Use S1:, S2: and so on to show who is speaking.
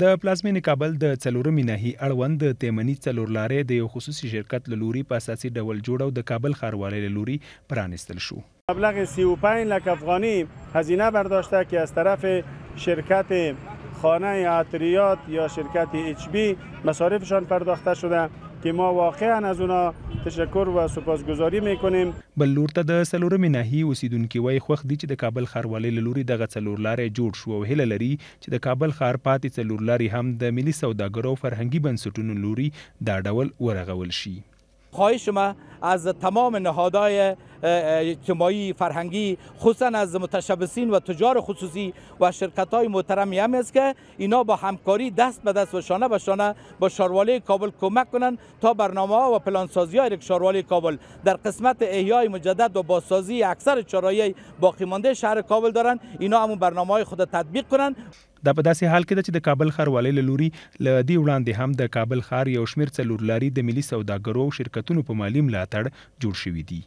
S1: د پلازمینې کابل د څلورمې ناحیې اړوند د تیمني څلورلارې د یو خصوصي شرکت له لوري په اساسي ډول جوړ او د کابل ښاروالۍ له لوري پرانستل شو
S2: مبلغ 35 لک افغانی هزینه برداشته که از طرف شرکت خانه عطریات یا شرکت اچ بی مصارفشان پرداخته شده که ما واقعا از اونا تشکر و سپاسگزاری میکنیم
S1: بل لور ته د سلورمې ناحیې اوسیدونکي وای خوښ دي چې د کابل ښاروالۍ له لوري دغه څلورلارې جوړ شو او هیله لري چې د کابل ښار پاتې څلورلارې هم د ملي سوداګرو فرهنګي بنسټونو لوري دا ډول ورغول شي
S3: خواهش ما از تمام نهادهای اجتماعی فرهنگی خصوصا از متشبسین و تجار خصوصی و شرکت های محترمی هم است که اینا با همکاری دست به دست و شانه به شانه با شارواله کابل کمک کنند تا برنامه ها و پلانسازی سازی های کابل در قسمت احیای مجدد و بازسازی اکثر چرایی باقی مانده شهر کابل دارن اینا همون برنامه های خود تطبیق کنن
S1: دا په داسې حال کې ده چې د کابل ښاروالۍ له لوري له دې هم د کابل ښار یو شمیر څلورلاري د ملي سوداګرو او شرکتونو په مالي ملاتړ جوړ شوي دي